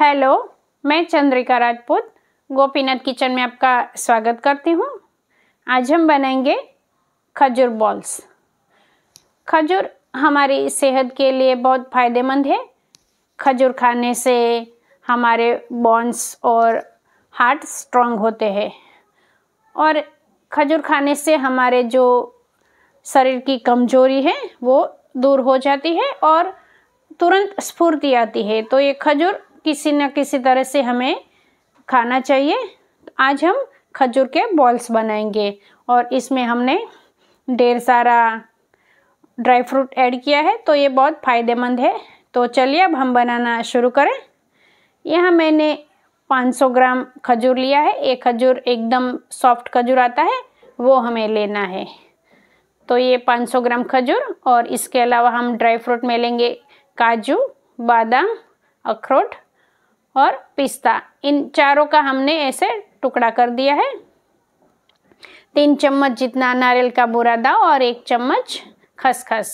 hello मैं Chandrika Rajput Gopinath kitchen में आपका स्वागत करती हूँ आज हम बनाएंगे खजूर बॉल्स खजूर हमारी सेहत के लिए बहुत फ़ायदेमंद है खजूर खाने से हमारे बॉन्स और हार्ट स्ट्रांग होते हैं और खजूर खाने से हमारे जो शरीर की कमजोरी है वो दूर हो जाती है और तुरंत स्फूर्ति आती है तो ये खजूर किसी न किसी तरह से हमें खाना चाहिए आज हम खजूर के बॉल्स बनाएंगे और इसमें हमने ढेर सारा ड्राई फ्रूट ऐड किया है तो ये बहुत फ़ायदेमंद है तो चलिए अब हम बनाना शुरू करें यहाँ मैंने 500 ग्राम खजूर लिया है एक खजूर एकदम सॉफ्ट खजूर आता है वो हमें लेना है तो ये 500 ग्राम खजूर और इसके अलावा हम ड्राई फ्रूट में लेंगे काजू बादाम अखरोट और पिस्ता इन चारों का हमने ऐसे टुकड़ा कर दिया है तीन चम्मच जितना नारियल का बुरादा और एक चम्मच खसखस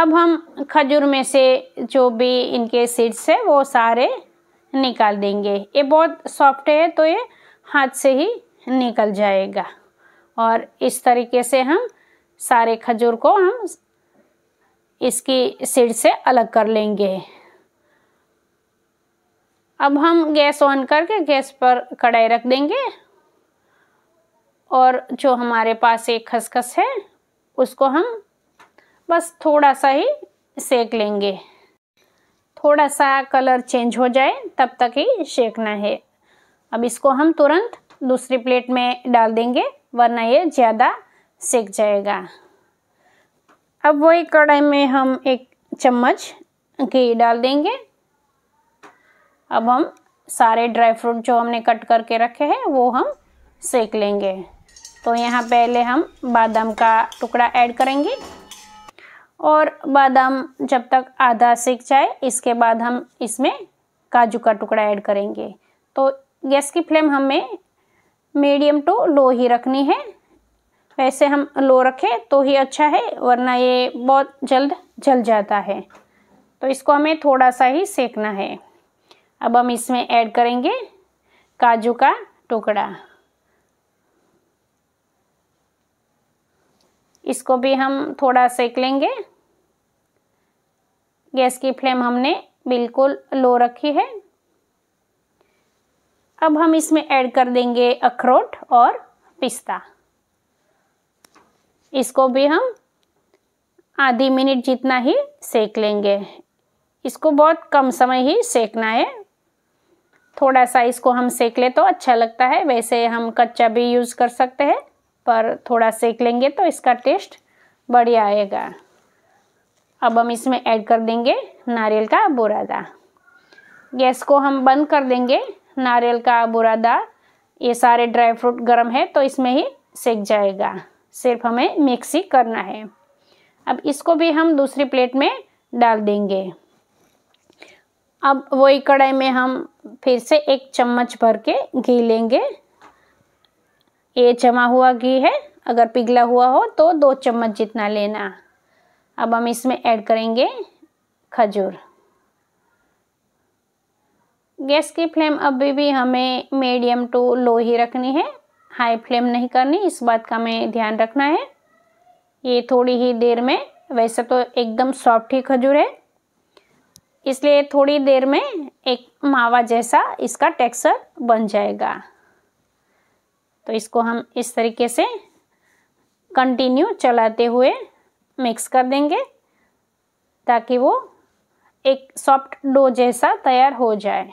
अब हम खजूर में से जो भी इनके सीड्स है वो सारे निकाल देंगे ये बहुत सॉफ्ट है तो ये हाथ से ही निकल जाएगा और इस तरीके से हम सारे खजूर को हम इसकी सीड से अलग कर लेंगे अब हम गैस ऑन करके गैस पर कढ़ाई रख देंगे और जो हमारे पास एक खसखस है उसको हम बस थोड़ा सा ही सेक लेंगे थोड़ा सा कलर चेंज हो जाए तब तक ही सेकना है अब इसको हम तुरंत दूसरी प्लेट में डाल देंगे वरना ये ज़्यादा सेक जाएगा अब वही कढ़ाई में हम एक चम्मच घी डाल देंगे अब हम सारे ड्राई फ्रूट जो हमने कट करके रखे हैं वो हम सेक लेंगे तो यहाँ पहले हम बादाम का टुकड़ा ऐड करेंगे और बादाम जब तक आधा सेक जाए इसके बाद हम इसमें काजू का टुकड़ा ऐड करेंगे तो गैस की फ्लेम हमें मीडियम टू लो ही रखनी है वैसे हम लो रखें तो ही अच्छा है वरना ये बहुत जल्द जल जाता है तो इसको हमें थोड़ा सा ही सेकना है अब हम इसमें ऐड करेंगे काजू का टुकड़ा इसको भी हम थोड़ा सेक लेंगे गैस की फ्लेम हमने बिल्कुल लो रखी है अब हम इसमें ऐड कर देंगे अखरोट और पिस्ता इसको भी हम आधी मिनट जितना ही सेक लेंगे इसको बहुत कम समय ही सेकना है थोड़ा सा इसको हम सेक ले तो अच्छा लगता है वैसे हम कच्चा भी यूज़ कर सकते हैं पर थोड़ा सेक लेंगे तो इसका टेस्ट बढ़िया आएगा अब हम इसमें ऐड कर देंगे नारियल का बुरादा गैस को हम बंद कर देंगे नारियल का बुरादा ये सारे ड्राई फ्रूट गर्म है तो इसमें ही सेक जाएगा सिर्फ हमें मिक्स ही करना है अब इसको भी हम दूसरी प्लेट में डाल देंगे अब वही कढ़ाई में हम फिर से एक चम्मच भर के घी लेंगे ये जमा हुआ घी है अगर पिघला हुआ हो तो दो चम्मच जितना लेना अब हम इसमें ऐड करेंगे खजूर गैस की फ्लेम अभी भी हमें मीडियम टू लो ही रखनी है हाई फ्लेम नहीं करनी इस बात का हमें ध्यान रखना है ये थोड़ी ही देर में वैसे तो एकदम सॉफ्ट ही खजूर है इसलिए थोड़ी देर में एक मावा जैसा इसका टेक्सचर बन जाएगा तो इसको हम इस तरीके से कंटिन्यू चलाते हुए मिक्स कर देंगे ताकि वो एक सॉफ्ट डो जैसा तैयार हो जाए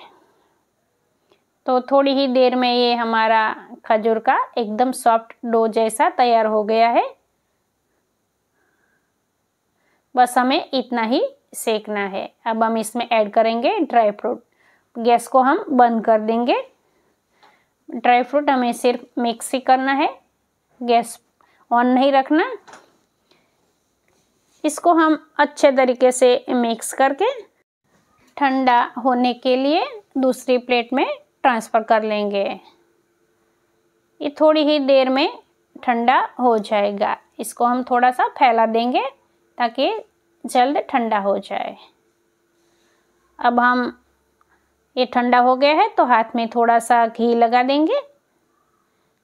तो थोड़ी ही देर में ये हमारा खजूर का एकदम सॉफ्ट डो जैसा तैयार हो गया है बस हमें इतना ही सेकना है अब हम इसमें ऐड करेंगे ड्राई फ्रूट गैस को हम बंद कर देंगे ड्राई फ्रूट हमें सिर्फ मिक्स ही करना है गैस ऑन नहीं रखना इसको हम अच्छे तरीके से मिक्स करके ठंडा होने के लिए दूसरी प्लेट में ट्रांसफ़र कर लेंगे ये थोड़ी ही देर में ठंडा हो जाएगा इसको हम थोड़ा सा फैला देंगे ताकि जल्द ठंडा हो जाए अब हम ये ठंडा हो गया है तो हाथ में थोड़ा सा घी लगा देंगे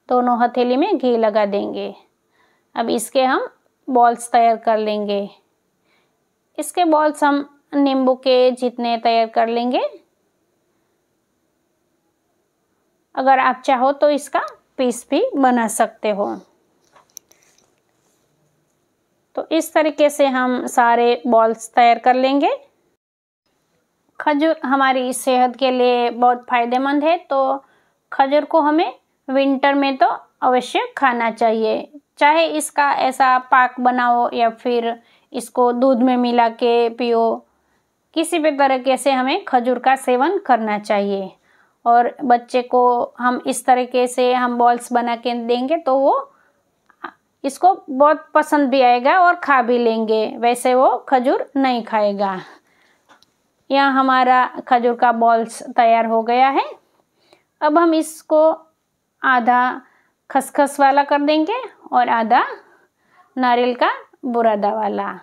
दोनों हथेली में घी लगा देंगे अब इसके हम बॉल्स तैयार कर लेंगे इसके बॉल्स हम नींबू के जितने तैयार कर लेंगे अगर आप चाहो तो इसका पीस भी बना सकते हो तो इस तरीके से हम सारे बॉल्स तैयार कर लेंगे खजूर हमारी सेहत के लिए बहुत फ़ायदेमंद है तो खजूर को हमें विंटर में तो अवश्य खाना चाहिए चाहे इसका ऐसा पाक बनाओ या फिर इसको दूध में मिला के पियो किसी भी तरीके से हमें खजूर का सेवन करना चाहिए और बच्चे को हम इस तरीके से हम बॉल्स बना के देंगे तो वो इसको बहुत पसंद भी आएगा और खा भी लेंगे वैसे वो खजूर नहीं खाएगा यह हमारा खजूर का बॉल्स तैयार हो गया है अब हम इसको आधा खसखस वाला कर देंगे और आधा नारियल का बुरादा वाला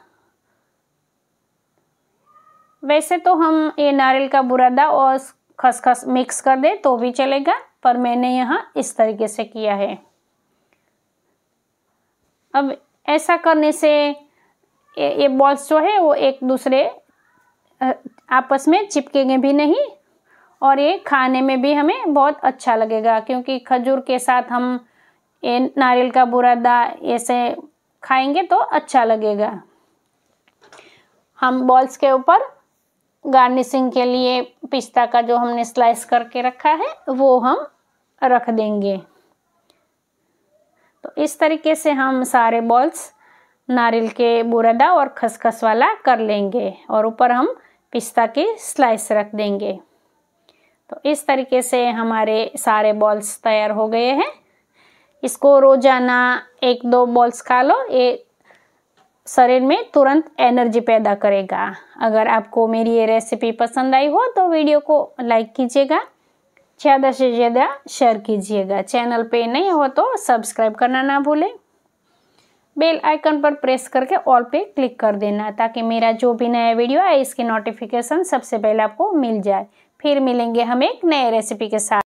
वैसे तो हम ये नारियल का बुरादा और खसखस मिक्स कर दे तो भी चलेगा पर मैंने यहाँ इस तरीके से किया है अब ऐसा करने से ये, बॉल्स जो है वो एक दूसरे आपस में चिपकेंगे भी नहीं और ये खाने में भी हमें बहुत अच्छा लगेगा क्योंकि खजूर के साथ हम ये नारियल का बुरादा ऐसे खाएंगे तो अच्छा लगेगा हम बॉल्स के ऊपर गार्निशिंग के लिए पिस्ता का जो हमने स्लाइस करके रखा है वो हम रख देंगे तो इस तरीके से हम सारे बॉल्स नारियल के बुरादा और खसखस वाला कर लेंगे और ऊपर हम पिस्ता की स्लाइस रख देंगे तो इस तरीके से हमारे सारे बॉल्स तैयार हो गए हैं इसको रोज़ाना एक दो बॉल्स खा लो ये शरीर में तुरंत एनर्जी पैदा करेगा अगर आपको मेरी ये रेसिपी पसंद आई हो तो वीडियो को लाइक कीजिएगा ज़्यादा से ज़्यादा शेयर कीजिएगा चैनल पे नहीं हो तो सब्सक्राइब करना ना भूलें बेल आइकन पर प्रेस करके ऑल पे क्लिक कर देना ताकि मेरा जो भी नया वीडियो आए इसकी नोटिफिकेशन सबसे पहले आपको मिल जाए फिर मिलेंगे हम एक नए रेसिपी के साथ